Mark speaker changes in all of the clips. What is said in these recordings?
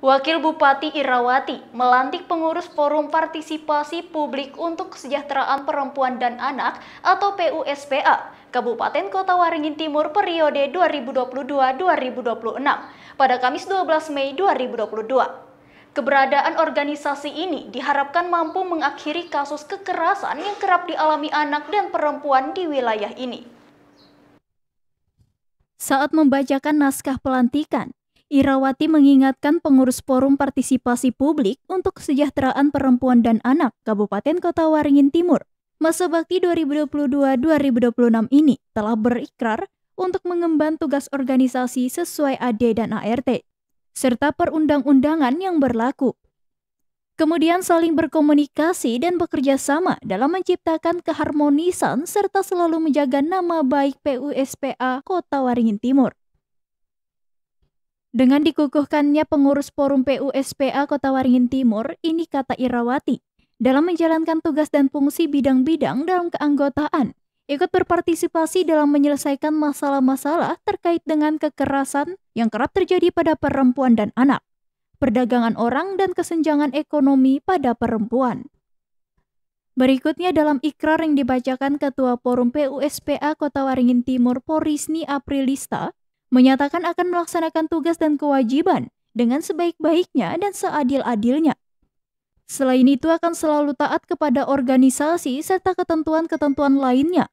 Speaker 1: Wakil Bupati Irawati melantik pengurus Forum Partisipasi Publik untuk Kesejahteraan Perempuan dan Anak atau PUSPA Kabupaten Kota Waringin Timur periode 2022-2026 pada Kamis 12 Mei 2022. Keberadaan organisasi ini diharapkan mampu mengakhiri kasus kekerasan yang kerap dialami anak dan perempuan di wilayah ini. Saat membacakan naskah pelantikan, Irawati mengingatkan pengurus Forum Partisipasi Publik untuk Kesejahteraan Perempuan dan Anak Kabupaten Kota Waringin Timur. Masa Bakti 2022-2026 ini telah berikrar untuk mengemban tugas organisasi sesuai AD dan ART, serta perundang-undangan yang berlaku. Kemudian saling berkomunikasi dan bekerja sama dalam menciptakan keharmonisan serta selalu menjaga nama baik PUSPA Kota Waringin Timur. Dengan dikukuhkannya pengurus Forum PUSPA Kota Waringin Timur, ini kata Irawati, dalam menjalankan tugas dan fungsi bidang-bidang dalam keanggotaan, ikut berpartisipasi dalam menyelesaikan masalah-masalah terkait dengan kekerasan yang kerap terjadi pada perempuan dan anak, perdagangan orang dan kesenjangan ekonomi pada perempuan. Berikutnya dalam ikrar yang dibacakan Ketua Forum PUSPA Kota Waringin Timur Porisni Aprilista, menyatakan akan melaksanakan tugas dan kewajiban dengan sebaik-baiknya dan seadil-adilnya. Selain itu akan selalu taat kepada organisasi serta ketentuan-ketentuan lainnya.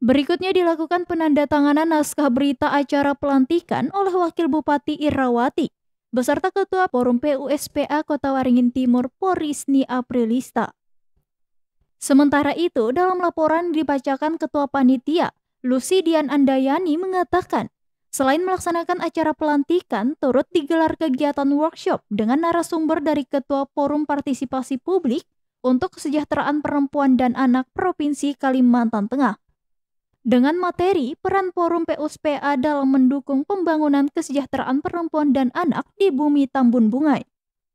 Speaker 1: Berikutnya dilakukan penandatanganan naskah berita acara pelantikan oleh Wakil Bupati Irawati beserta Ketua Forum PUSPA Kota Waringin Timur Porisni Aprilista. Sementara itu, dalam laporan dibacakan Ketua Panitia, Lucy Dian Andayani mengatakan Selain melaksanakan acara pelantikan, turut digelar kegiatan workshop dengan narasumber dari Ketua Forum Partisipasi Publik untuk Kesejahteraan Perempuan dan Anak Provinsi Kalimantan Tengah. Dengan materi peran Forum PUSPA dalam mendukung pembangunan kesejahteraan perempuan dan anak di bumi Tambun Bungai.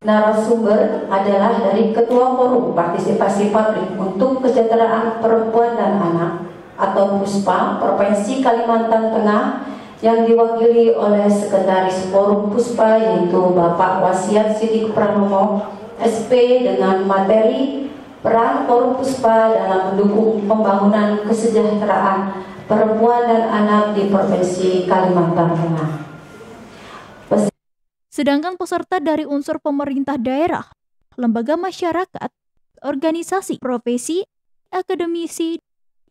Speaker 1: Narasumber adalah dari
Speaker 2: Ketua Forum Partisipasi Publik untuk Kesejahteraan Perempuan dan Anak atau PUSPA Provinsi Kalimantan Tengah yang diwakili oleh Sekretaris Forum Puspa yaitu Bapak Wasiat Sidik Pranomo SP dengan materi peran Forum Puspa dalam mendukung pembangunan kesejahteraan perempuan dan anak di Provinsi Kalimantan Tengah.
Speaker 1: Sedangkan peserta dari unsur pemerintah daerah, lembaga masyarakat, organisasi profesi, akademisi,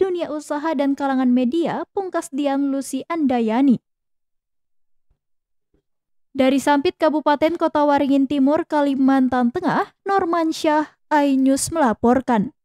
Speaker 1: dunia usaha dan kalangan media Pungkas Dian Lusi Andayani. Dari Sampit Kabupaten Kota Waringin Timur, Kalimantan Tengah, Norman Syah, iNews melaporkan.